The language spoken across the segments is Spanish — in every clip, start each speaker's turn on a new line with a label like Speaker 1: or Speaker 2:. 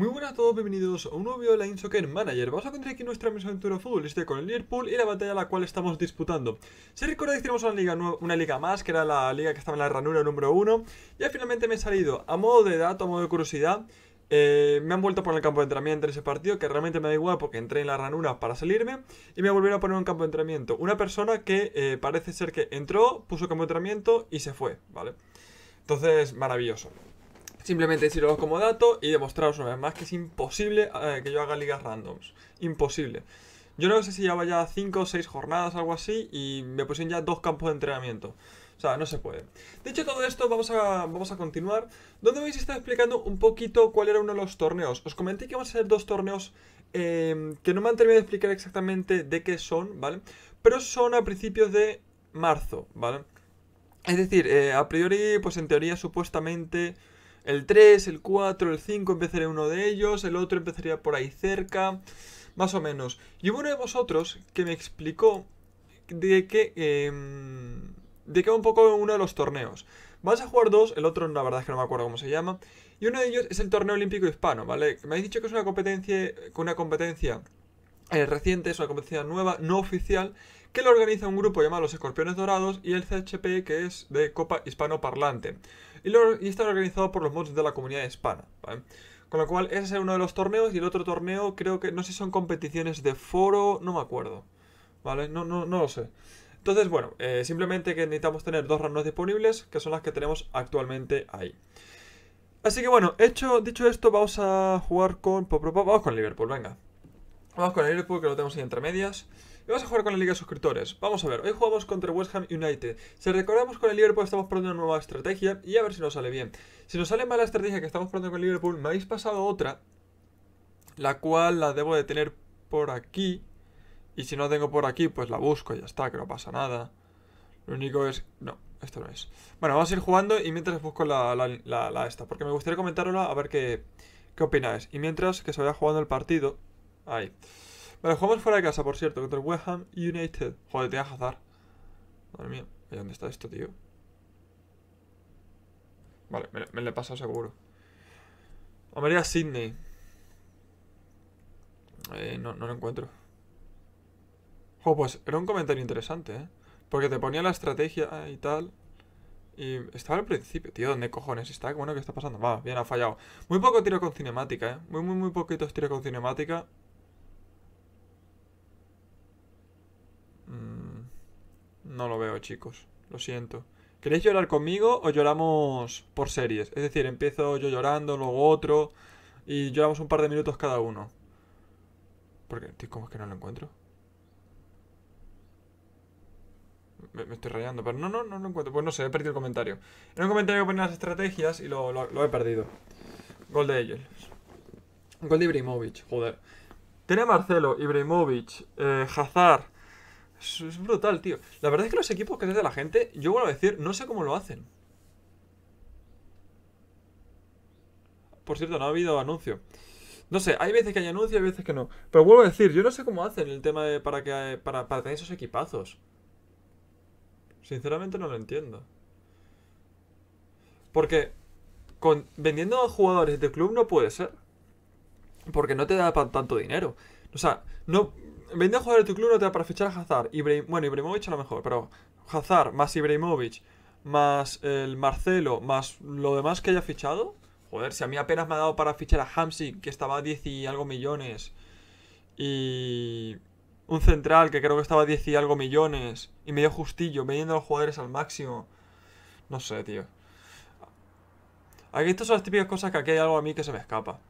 Speaker 1: Muy buenas a todos, bienvenidos a un nuevo video de la InSoccer Manager. Vamos a contar aquí nuestra misma aventura futbolista este con el Liverpool y la batalla a la cual estamos disputando. Si recordáis, tenemos una liga, una liga más, que era la liga que estaba en la ranura número 1. Y finalmente me he salido, a modo de dato, a modo de curiosidad, eh, me han vuelto a poner el campo de entrenamiento en ese partido, que realmente me da igual porque entré en la ranura para salirme. Y me volvieron a poner un campo de entrenamiento. Una persona que eh, parece ser que entró, puso campo de entrenamiento y se fue, ¿vale? Entonces, maravilloso. Simplemente deciros como dato y demostraros una vez más que es imposible eh, que yo haga ligas randoms. Imposible. Yo no sé si llevaba ya 5 o 6 jornadas, algo así, y me pusieron ya dos campos de entrenamiento. O sea, no se puede. Dicho todo esto, vamos a, vamos a continuar. Donde vais a estar explicando un poquito cuál era uno de los torneos. Os comenté que vamos a hacer dos torneos em, que no me han terminado de explicar exactamente de qué son, ¿vale? Pero son a principios de marzo, ¿vale? Es decir, eh, a priori, pues en teoría, supuestamente el 3, el 4, el 5 empezaré uno de ellos, el otro empezaría por ahí cerca, más o menos. Y hubo uno de vosotros que me explicó de que... Em, de que un poco uno de los torneos. Vas a jugar dos, el otro la verdad es que no me acuerdo cómo se llama, y uno de ellos es el torneo olímpico hispano, ¿vale? Me habéis dicho que es una competencia, una competencia eh, reciente, es una competencia nueva, no oficial, que lo organiza un grupo llamado Los Escorpiones Dorados y el CHP, que es de Copa hispano Y, y está organizado por los mods de la comunidad hispana. Con lo cual, ese es uno de los torneos y el otro torneo creo que, no sé si son competiciones de foro, no me acuerdo. ¿Vale? No, no, no lo sé. Entonces, bueno, eh, simplemente que necesitamos tener dos ranos disponibles, que son las que tenemos actualmente ahí. Así que bueno, hecho, dicho esto, vamos a jugar con... Vamos con Liverpool, venga. Vamos con Liverpool, que lo tenemos ahí entre medias. Y vamos a jugar con la Liga de Suscriptores. Vamos a ver, hoy jugamos contra West Ham United. Si recordamos con el Liverpool estamos probando una nueva estrategia y a ver si nos sale bien. Si nos sale mal la estrategia que estamos probando con el Liverpool, me habéis pasado otra, la cual la debo de tener por aquí. Y si no la tengo por aquí, pues la busco y ya está, que no pasa nada. Lo único es... No, esto no es. Bueno, vamos a ir jugando y mientras busco la, esta, porque me gustaría comentarla a ver qué, qué opináis. Y mientras que se vaya jugando el partido... Ahí. Vale, jugamos fuera de casa, por cierto, contra el West Ham United. Joder, te voy a jazar. Madre mía, dónde está esto, tío? Vale, me, le he pasado seguro. Amaría Sydney. Eh, no, no lo encuentro. Joder, pues era un comentario interesante, ¿eh? Porque te ponía la estrategia y tal. Y estaba al principio, tío, ¿dónde cojones está? Bueno, ¿qué está pasando? Va, bien, ha fallado. Muy poco tiro con cinemática, ¿eh? Muy, muy, muy poquitos tiros con cinemática. no lo veo, chicos. Lo siento. ¿Queréis llorar conmigo o lloramos por series? Es decir, empiezo yo llorando, luego otro y lloramos un par de minutos cada uno. Porque, ¿cómo es que no lo encuentro? Me, estoy rayando, pero no, no, no lo encuentro. Pues no sé, he perdido el comentario. En un comentario que ponía las estrategias y lo, he perdido. Gol de ellos Gol de Ibrahimovic, joder. Tiene Marcelo, Ibrahimovic, eh, Hazard, es brutal, tío. La verdad es que los equipos que de la gente, yo vuelvo a decir, no sé cómo lo hacen. Por cierto, no ha habido anuncio. No sé, hay veces que hay anuncio y hay veces que no. Pero vuelvo a decir, yo no sé cómo hacen el tema de para que para, para tener esos equipazos. Sinceramente no lo entiendo. Porque con, vendiendo a jugadores de club no puede ser. Porque no te da tanto dinero. O sea, no, Vendiendo jugadores de tu club no te da para fichar a Hazard. bueno, Ibrahimovic a lo mejor, pero Hazard más Ibrahimovic más el Marcelo más lo demás que haya fichado. Joder, si a mí apenas me ha dado para fichar a Hamsik, que estaba a 10 y algo millones. Y un central que creo que estaba a 10 y algo millones. Y medio justillo, vendiendo a los jugadores al máximo. No sé, tío. Aquí estas son las típicas cosas que aquí hay algo a mí que se me escapa.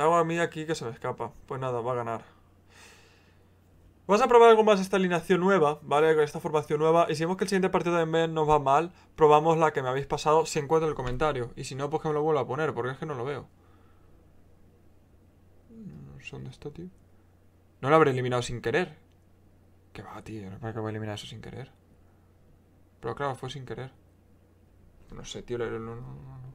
Speaker 1: Hago a mí aquí que se me escapa. Pues nada, va a ganar. Vamos a probar algo más esta alineación nueva, ¿vale? Con esta formación nueva. Y si vemos que el siguiente partido de MEN nos va mal, probamos la que me habéis pasado si encuentro el comentario. Y si no, pues que me lo vuelva a poner, porque es que no lo veo. No sé dónde está, tío. No lo habré eliminado sin querer. Que va, tío. No para que voy a eliminar eso sin querer. Pero claro, fue sin querer. No sé, tío. no,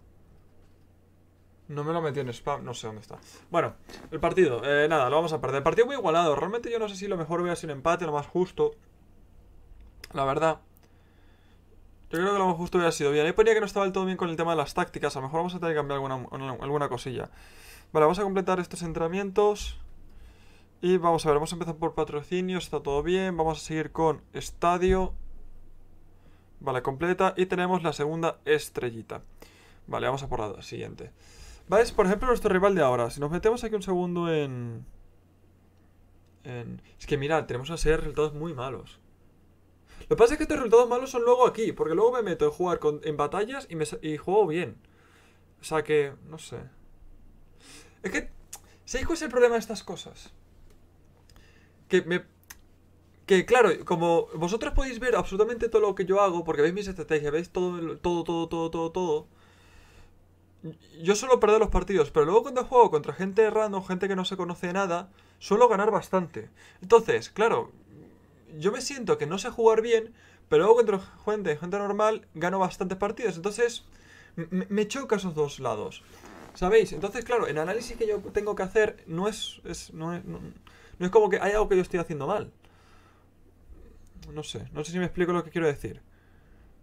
Speaker 1: no me lo metí en spam, no sé dónde está. Bueno, el partido, eh, nada, lo vamos a perder. El partido muy igualado, realmente yo no sé si lo mejor hubiera sido un empate, lo más justo. La verdad. Yo creo que lo más justo hubiera sido bien. Ahí ponía que no estaba todo bien con el tema de las tácticas, a lo mejor vamos a tener que cambiar alguna, alguna cosilla. Vale, vamos a completar estos entrenamientos. Y vamos a ver, vamos a empezar por patrocinio, está todo bien. Vamos a seguir con estadio. Vale, completa. Y tenemos la segunda estrellita. Vale, vamos a por la siguiente. Vais, Por ejemplo, nuestro rival de ahora. Si nos metemos aquí un segundo en... en... Es que mirad, tenemos a ser resultados muy malos. Lo que pasa es que estos resultados malos son luego aquí, porque luego me meto en jugar en batallas y, juego bien. O sea que, no sé. Es que, ¿sabéis cuál es el problema de estas cosas? Que me... Que claro, como vosotros podéis ver absolutamente todo lo que yo hago, porque veis mis estrategias, veis todo, todo, todo, todo, todo yo suelo perder los partidos, pero luego cuando juego contra gente random, gente que no se conoce de nada, suelo ganar bastante. Entonces, claro, yo me siento que no sé jugar bien, pero luego contra gente, gente normal, gano bastantes partidos. Entonces, me choca esos dos lados. ¿Sabéis? Entonces, claro, el análisis que yo tengo que hacer no es, no, es, no es como que hay algo que yo estoy haciendo mal. No sé, no sé si me explico lo que quiero decir.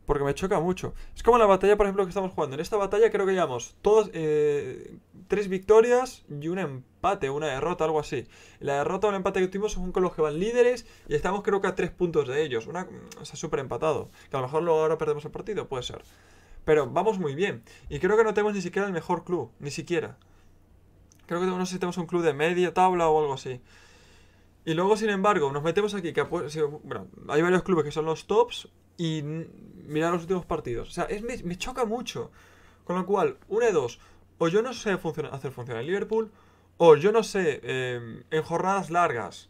Speaker 1: Porque me choca mucho. Es como la batalla, por ejemplo, que estamos jugando. En esta batalla creo que llevamos todos, eh, tres victorias y un empate, una derrota, algo así. La derrota o el empate que tuvimos son con los que van líderes y estamos creo que a tres puntos de ellos. Una, o sea, súper empatado. Que a lo mejor luego ahora perdemos el partido, puede ser. Pero vamos muy bien. Y creo que no tenemos ni siquiera el mejor club. Ni siquiera. Creo que no sé si tenemos un club de media tabla o algo así. Y luego, sin embargo, nos metemos aquí, que bueno, hay varios clubes que son los tops, y mirar los últimos partidos. O sea, me, choca mucho. Con lo cual, una de dos. O yo no sé hacer funcionar el Liverpool, o yo no sé, eh, en jornadas largas,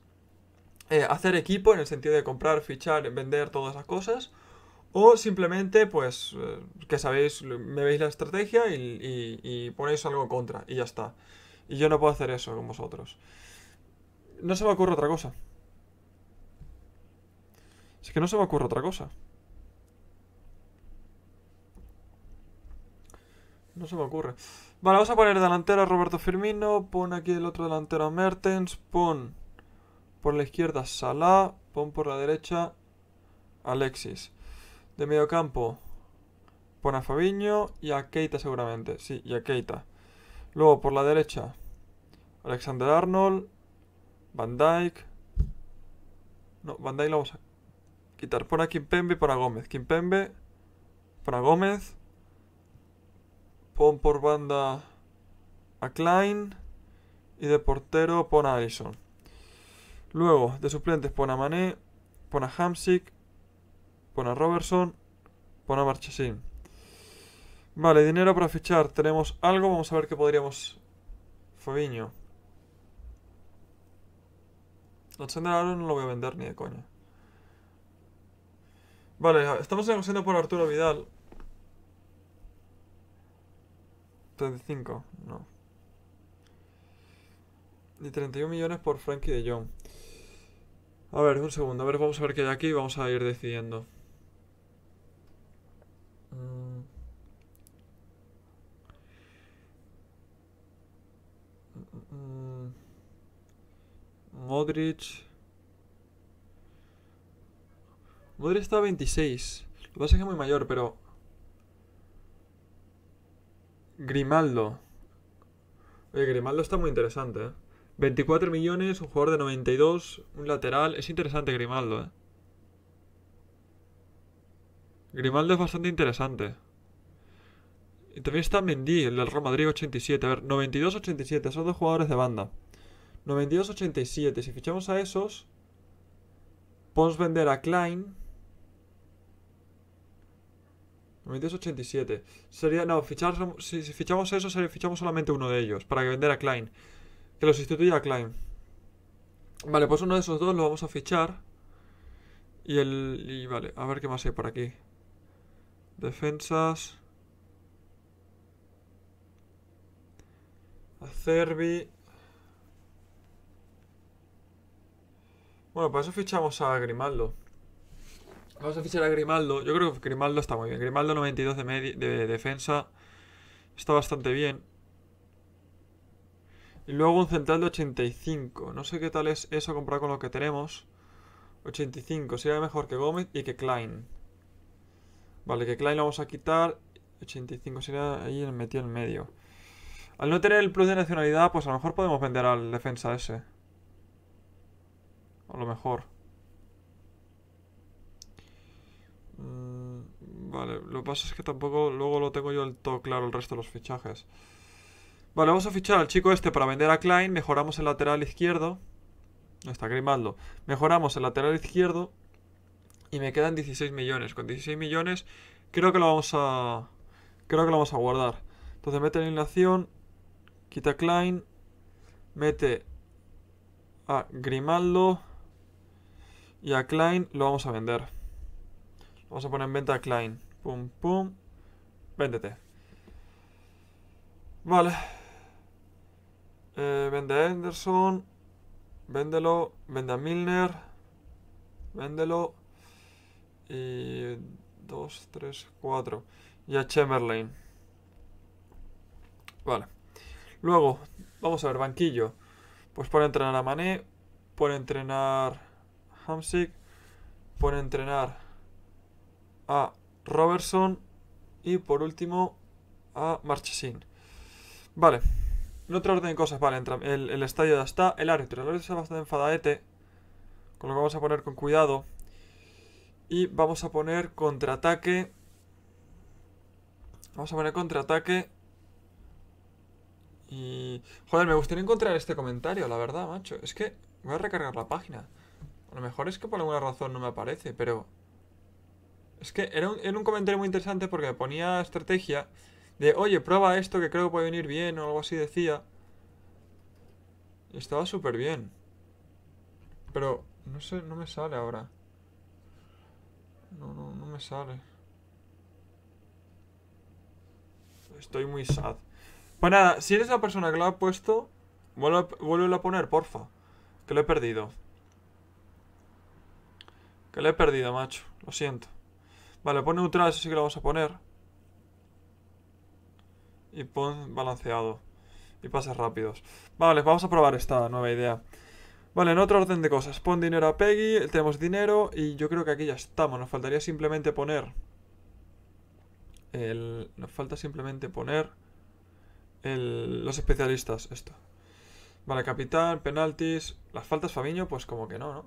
Speaker 1: eh, hacer equipo en el sentido de comprar, fichar, vender, todas esas cosas. O simplemente, pues, eh, que sabéis, me veis la estrategia y, y ponéis algo en contra y ya está. Y yo no puedo hacer eso con vosotros. No se me ocurre otra cosa. Es que no se me ocurre otra cosa. No se me ocurre. Vale, vamos a poner delantero a Roberto Firmino. Pon aquí el otro delantero a Mertens. Pon por la izquierda Salah. Pon por la derecha Alexis. De medio campo pon a Fabiño y a Keita seguramente. Sí, y a Keita. Luego por la derecha Alexander Arnold. Van Dyke. No, Van Dyke lo vamos a quitar. Pon a Kimpembe y pon a Gómez. Kimpembe. Pon a Gómez pon por banda a Klein y de portero pon a Allison. Luego, de suplentes pon a Mané, pon a Hamsik, pon a Robertson, pon a Marchesín. Vale, dinero para fichar. Tenemos algo, vamos a ver qué podríamos... Fabiño. Alexander ahora no lo voy a vender ni de coña. Vale, estamos negociando por Arturo Vidal. 35, no. Y 31 millones por Frankie de John A ver, un segundo. A ver, vamos a ver qué hay aquí y vamos a ir decidiendo. Mm. Mm, mm, Modric. Modric está a 26. Lo que pasa es que es muy mayor, pero Grimaldo. Grimaldo está muy interesante, ¿eh? 24 millones, un jugador de 92, un lateral. Es interesante Grimaldo, ¿eh? Grimaldo es bastante interesante. Y también está Mendy, el del Real Madrid 87. A ver, 92-87, esos dos jugadores de banda. 92-87, si fichamos a esos, podemos vender a Klein, 9287 Sería, no, fichar, si, fichamos eso, fichamos solamente uno de ellos para que vender a Klein. Que lo sustituya a Klein. Vale, pues uno de esos dos lo vamos a fichar. Y el... Y vale, a ver qué más hay por aquí. Defensas. Cervi Bueno, para eso fichamos a Grimaldo. Vamos a fichar a Grimaldo. Yo creo que Grimaldo está muy bien. Grimaldo 92 de, defensa. Está bastante bien. Y luego un central de 85. No sé qué tal es eso comparado con lo que tenemos. 85. Sería mejor que Gómez y que Klein. Vale, que Klein lo vamos a quitar. 85 sería ahí el metido en medio. Al no tener el plus de nacionalidad, pues a lo mejor podemos vender al defensa ese. A lo mejor. Vale, lo que pasa es que tampoco luego lo tengo yo todo claro el resto de los fichajes. Vale, vamos a fichar al chico este para vender a Klein. Mejoramos el lateral izquierdo. No está Grimaldo. Mejoramos el lateral izquierdo. Y me quedan 16 millones. Con 16 millones creo que lo vamos a... Creo que lo vamos a guardar. Entonces mete la acción Quita Klein. Mete a Grimaldo. Y a Klein lo vamos a vender. Vamos a poner en venta a Klein. Pum, pum. Véndete. Vale. Eh, vende a Henderson. Véndelo. Vende a Milner. Véndelo. Y... 2, 3, 4. Y a Chamberlain. Vale. Luego, vamos a ver, banquillo. Pues pone entrenar a Mané. Pone entrenar Hamsik. Pone entrenar a Robertson y por último a Marchesin Vale, en otro orden de cosas, vale, el, el estadio ya está, el árbitro, el árbitro está bastante enfadadete, con lo que vamos a poner con cuidado. Y vamos a poner contraataque. Vamos a poner contraataque. Y... Joder, me gustaría encontrar este comentario, la verdad, macho. Es que voy a recargar la página. A lo mejor es que por alguna razón no me aparece, pero... Es que era un, un comentario muy interesante porque ponía estrategia de, oye, prueba esto que creo que puede venir bien o algo así decía. Estaba súper bien. Pero, no sé, no me sale ahora. No, no, no me sale. Estoy muy sad. Pues nada, si eres la persona que lo ha puesto, vuelve, vuelve a poner, porfa. Que lo he perdido. Que lo he perdido, macho. Lo siento. Vale, pon neutral, eso sí que lo vamos a poner. Y pon balanceado. Y pases rápidos. Vale, vamos a probar esta nueva idea. Vale, en otro orden de cosas. Pon dinero a Peggy, tenemos dinero y yo creo que aquí ya estamos. Nos faltaría simplemente poner... nos falta simplemente poner los especialistas, esto. Vale, capital, penaltis... Las faltas Fabiño, pues como que no, ¿no?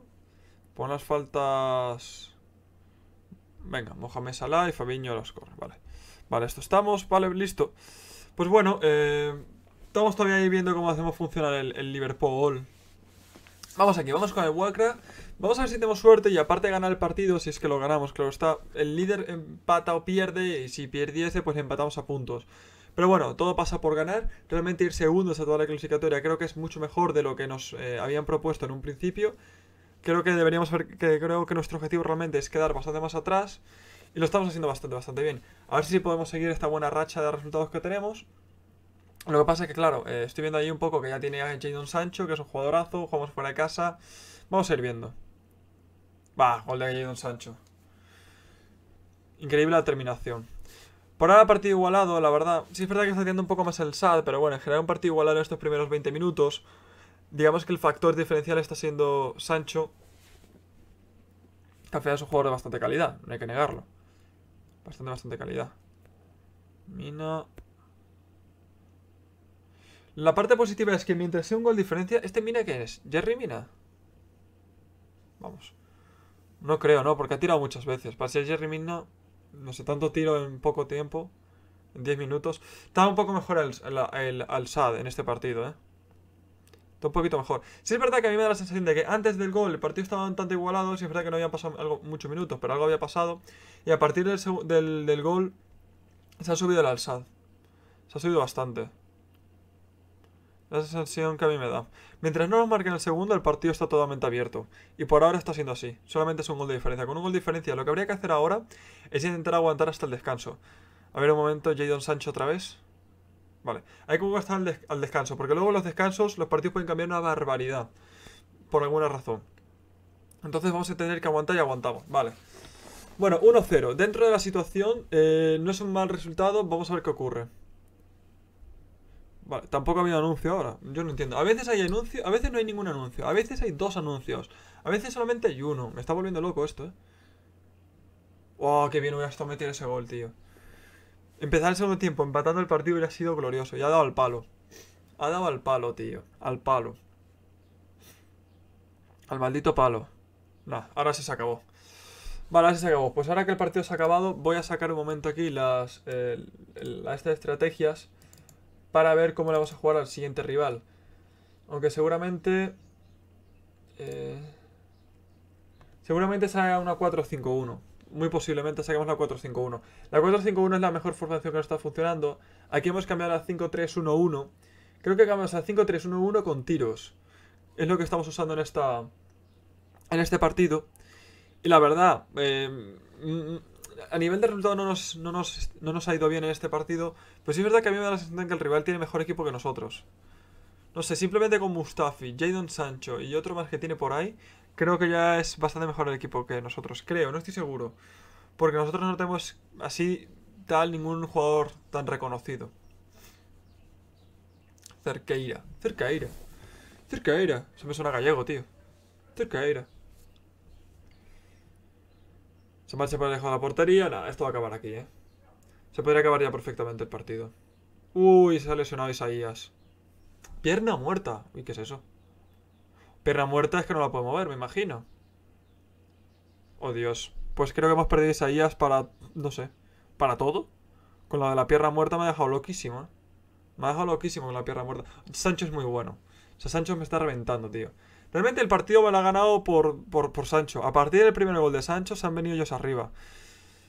Speaker 1: Pon las faltas... Venga, Mohamed Salah y Fabiño los corre. Vale. Vale, esto estamos. Vale, listo. Pues bueno, eh, estamos todavía ahí viendo cómo hacemos funcionar el, Liverpool. Vamos aquí, vamos con el Wakra. Vamos a ver si tenemos suerte y aparte ganar el partido, si es que lo ganamos, claro está. El líder empata o pierde y si pierdiese pues empatamos a puntos. Pero bueno, todo pasa por ganar. Realmente ir segundos a toda la clasificatoria creo que es mucho mejor de lo que nos eh, habían propuesto en un principio creo que deberíamos ver que creo que nuestro objetivo realmente es quedar bastante más atrás y lo estamos haciendo bastante bastante bien a ver si podemos seguir esta buena racha de resultados que tenemos lo que pasa es que claro eh, estoy viendo ahí un poco que ya tiene a Jadon Sancho que es un jugadorazo jugamos fuera de casa vamos a ir viendo va gol de Jadon Sancho increíble la terminación por ahora partido igualado, la verdad. Sí es verdad que está haciendo un poco más el SAD, pero bueno, en general un partido igualado en estos primeros 20 minutos digamos que el factor diferencial está siendo Sancho. al final es un jugador de bastante calidad, no hay que negarlo. Bastante, bastante calidad. Mina. La parte positiva es que mientras sea un gol diferencia, ¿este Mina qué es? ¿Jerry Mina? Vamos. No creo, ¿no? Porque ha tirado muchas veces. Para ser Jerry Mina, no sé, tanto tiro en poco tiempo, en 10 minutos. Está un poco mejor el, el, SAD en este partido, ¿eh? Está un poquito mejor. Si es verdad que a mí me da la sensación de que antes del gol el partido estaba un tanto igualado. Sí es verdad que no habían pasado algo, muchos minutos, pero algo había pasado. Y a partir del, del gol se ha subido el alzad. Se ha subido bastante. La sensación que a mí me da. Mientras no nos marquen el segundo, el partido está totalmente abierto. Y por ahora está siendo así. Solamente es un gol de diferencia. Con un gol de diferencia, lo que habría que hacer ahora es intentar aguantar hasta el descanso. A ver un momento, Jadon Sancho otra vez. Vale, hay que jugar al, descanso, porque luego los descansos, los partidos pueden cambiar una barbaridad. Por alguna razón. Entonces vamos a tener que aguantar y aguantamos, vale. Bueno, 1-0. Dentro de la situación, eh, no es un mal resultado, vamos a ver qué ocurre. Vale, tampoco ha habido anuncio ahora. Yo no entiendo. A veces hay anuncio, a veces no hay ningún anuncio. A veces hay dos anuncios. A veces solamente hay uno. Me está volviendo loco esto, eh. Wow, oh, qué bien hubiera estado meter ese gol, tío. Empezar el segundo tiempo empatando el partido hubiera sido glorioso. Y ha dado al palo. Ha dado al palo, tío. Al palo. Al maldito palo. Nah, ahora se acabó. Vale, ahora se acabó. Pues ahora que el partido se ha acabado, voy a sacar un momento aquí las, estas estrategias para ver cómo le vamos a jugar al siguiente rival. Aunque seguramente... Eh, seguramente salga una 4-5-1 muy posiblemente saquemos la 4-5-1. La 4-5-1 es la mejor formación que nos está funcionando. Aquí hemos cambiado a 5-3-1-1. Creo que cambiamos a 5-3-1-1 con tiros. Es lo que estamos usando en, esta, en este partido. Y la verdad, eh, mm, a nivel de resultado no nos, no, nos, ha ido bien en este partido. Pero sí es verdad que a mí me da la sensación que el rival tiene mejor equipo que nosotros. No sé, simplemente con Mustafi, Jadon Sancho y otro más que tiene por ahí, creo que ya es bastante mejor el equipo que nosotros, creo, no estoy seguro. Porque nosotros no tenemos así tal ningún jugador tan reconocido. Cerqueira, Cerqueira, Cerqueira, se me suena gallego, tío. Cerqueira. Se marcha para lejos de la portería, nada, esto va a acabar aquí, eh. Se podría acabar ya perfectamente el partido. Uy, se ha lesionado Isaías. Pierna muerta. Uy, ¿qué es eso? Perra muerta es que no la puedo mover, me imagino. Oh, Dios. Pues creo que hemos perdido Isaías para... No sé. ¿Para todo? Con la de la pierna muerta me ha dejado loquísimo, ¿eh? Me ha dejado loquísimo con la pierna muerta. Sancho es muy bueno. O sea, Sancho me está reventando, tío. Realmente el partido me lo ha ganado por, por, Sancho. A partir del primer gol de Sancho se han venido ellos arriba.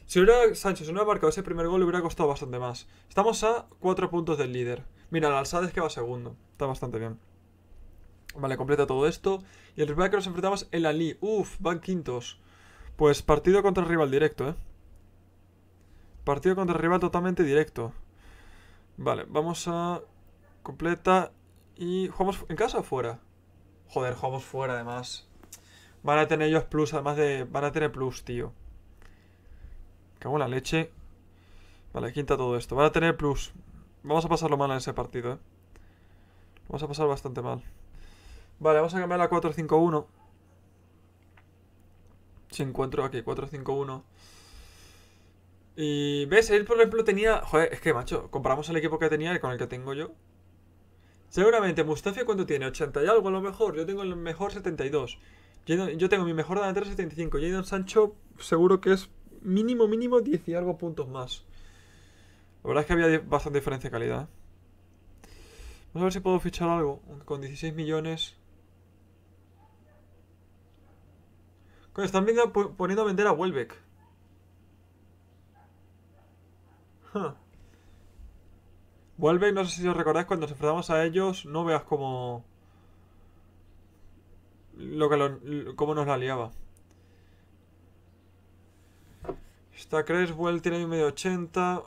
Speaker 1: Si hubiera Sancho, si no hubiera marcado ese primer gol, le hubiera costado bastante más. Estamos a cuatro puntos del líder. Mira, alzada es que va segundo. Está bastante bien. Vale, completa todo esto. Y el rival que nos enfrentamos, el Ali. Uf, van quintos. Pues partido contra rival directo, ¿eh? Partido contra rival totalmente directo. Vale, vamos a... Completa y... ¿Jugamos en casa o fuera? Joder, jugamos fuera además. Van a tener ellos plus, además de... Van a tener plus, tío. Cago en la leche. Vale, quinta todo esto. Van a tener plus. Vamos a pasarlo mal en ese partido, ¿eh? Vamos a pasar bastante mal. Vale, vamos a cambiar a 451. Si encuentro aquí 451. Y ves, él por ejemplo tenía... Joder, es que macho, comparamos el equipo que tenía con el que tengo yo. Seguramente Mustafio cuánto tiene 80 y algo a lo mejor. Yo tengo el mejor 72. Yo, tengo mi mejor delantero 75. Jadon Sancho seguro que es mínimo, mínimo 10 y algo puntos más. La verdad es que había bastante diferencia de calidad. Vamos a ver si puedo fichar algo. con 16 millones... Coño, están poniendo a vender a Welbeck. vuelve Welbeck, no sé si os recordáis, cuando nos enfrentamos a ellos, no veas cómo... Lo cómo nos la liaba. Está Creswell, tiene medio 80.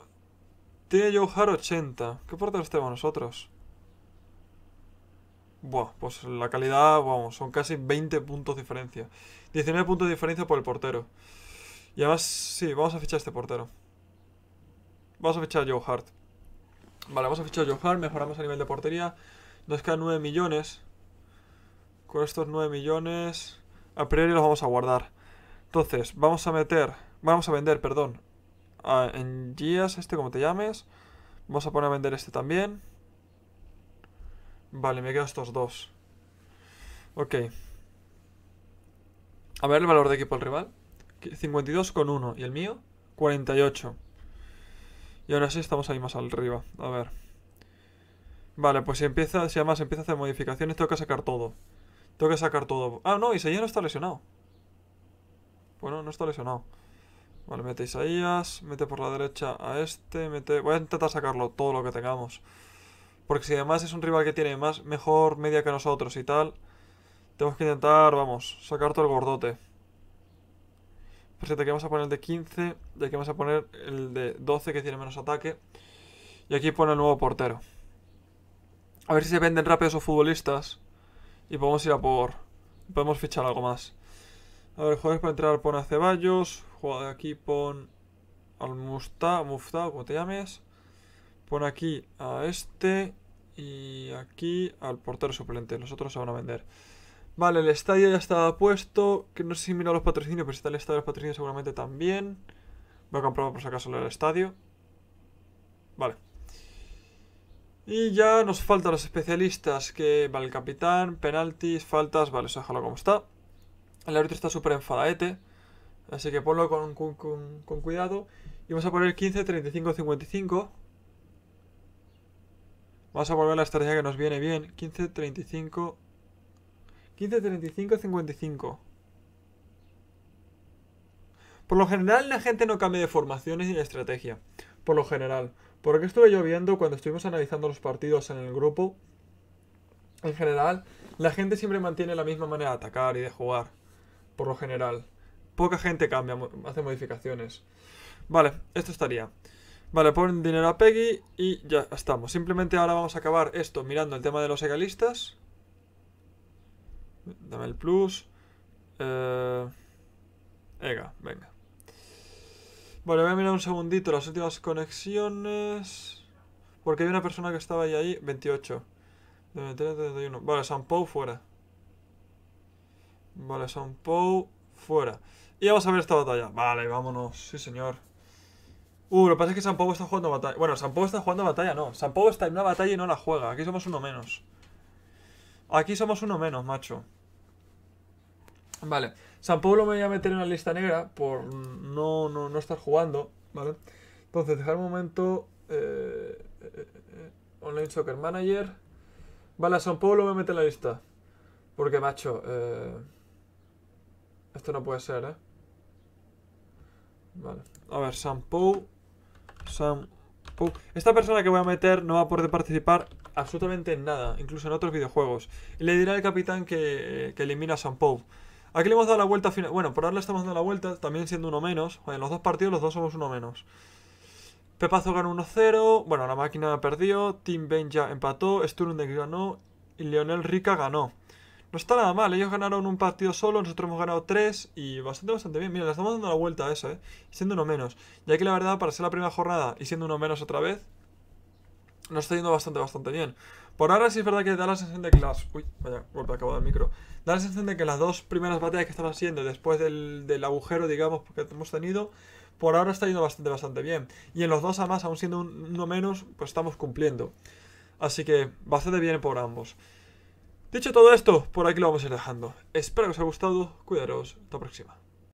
Speaker 1: Tiene Johar 80. ¿Qué portero tenemos nosotros? Buah, pues la calidad, vamos, son casi 20 puntos de diferencia. 19 puntos de diferencia por el portero. Y además, sí, vamos a fichar este portero. Vamos a fichar a Joe Hart. Vale, vamos a fichar a Joe Hart, mejoramos a nivel de portería. Nos quedan 9 millones. Con estos 9 millones, a priori los vamos a guardar. Entonces, vamos a meter, vamos a vender, perdón, a, en Gias, este como te llames. Vamos a poner a vender este también. Vale, me quedo estos dos. Ok. A ver el valor de equipo del rival. 52 con 1 ¿Y el mío? 48. Y ahora sí estamos ahí más arriba. A ver. Vale, pues si empieza, si además empieza a hacer modificaciones, tengo que sacar todo. Tengo que sacar todo. Ah, no, Isaías no está lesionado. Bueno, no está lesionado. Vale, mete Isaías, mete por la derecha a este, mete... Voy a intentar sacarlo todo lo que tengamos. Porque si además es un rival que tiene más mejor media que nosotros y tal, tenemos que intentar, vamos, sacar todo el gordote. Pues que vamos a poner el de 15, y aquí vamos a poner el de 12 que tiene menos ataque. Y aquí pone el nuevo portero. A ver si se venden rápido esos futbolistas. Y podemos ir a por... Podemos fichar algo más. A ver, jugadores para entrar pone a Ceballos. Juega de aquí pon al Musta, Mufta, como te llames. Pon aquí a este y aquí al portero suplente. Los otros se van a vender. Vale, el estadio ya está puesto. Que no sé si a los patrocinios, pero si está el estadio de los patrocinios seguramente también. Voy a comprobar por si acaso el estadio. Vale. Y ya nos faltan los especialistas, que vale, el capitán, penaltis, faltas, vale, eso déjalo como está. El árbitro está súper enfadaete, así que ponlo con, con, cuidado. Y vamos a poner 15, 35, 55. Vamos a volver a la estrategia que nos viene bien. 15, 35... 15, 35, 55. Por lo general la gente no cambia de formaciones ni de estrategia. Por lo general. Porque estuve yo viendo cuando estuvimos analizando los partidos en el grupo. En general, la gente siempre mantiene la misma manera de atacar y de jugar. Por lo general. Poca gente cambia, hace modificaciones. Vale, esto estaría. Vale, ponen dinero a Peggy y ya estamos. Simplemente ahora vamos a acabar esto mirando el tema de los egalistas. Dame el plus. Eh, ega, venga. Vale, voy a mirar un segundito las últimas conexiones. Porque hay una persona que estaba ahí, ahí 28. 31. Vale, San Pau, fuera. Vale, San Pau, fuera. Y vamos a ver esta batalla. Vale, vámonos. Sí, señor. Uh, lo que pasa es que San Pau está jugando batalla. Bueno, San Pau está jugando batalla, no. San Pau está en una batalla y no la juega. Aquí somos uno menos. Aquí somos uno menos, macho. Vale. San Pau lo voy a meter en la lista negra por no, no, estar jugando, ¿vale? Entonces, dejar un momento. Eh, eh, eh, online Soccer Manager. Vale, San Pau lo voy a en la lista. Porque, macho, esto no puede ser, ¿eh? Vale. A ver, Pau esta persona que voy a meter no va a poder participar absolutamente en nada, incluso en otros videojuegos. Y le dirá al capitán que, elimina a Sam Pop. Aquí le hemos dado la vuelta final. Bueno, por ahora le estamos dando la vuelta, también siendo uno menos. En los dos partidos, los dos somos uno menos. Pepazo ganó 1-0. Bueno, la máquina perdió. Team Benja empató. Sturundek ganó. Y Leonel Rica ganó no está nada mal. Ellos ganaron un partido solo, nosotros hemos ganado tres y bastante, bastante bien. Mira, le estamos dando la vuelta a eso, ¿eh? Siendo uno menos. Ya que la verdad, para ser la primera jornada y siendo uno menos otra vez, nos está yendo bastante, bastante bien. Por ahora sí es verdad que da la sensación de que las... Uy, vaya, golpe acabo del micro. Da la sensación de que las dos primeras batallas que estamos haciendo después del, del agujero, digamos, que hemos tenido, por ahora está yendo bastante, bastante bien. Y en los dos, más, aún siendo uno menos, pues estamos cumpliendo. Así que va a de bien por ambos. Dicho todo esto, por aquí lo vamos a ir dejando. Espero que os haya gustado, cuidaros, hasta la próxima.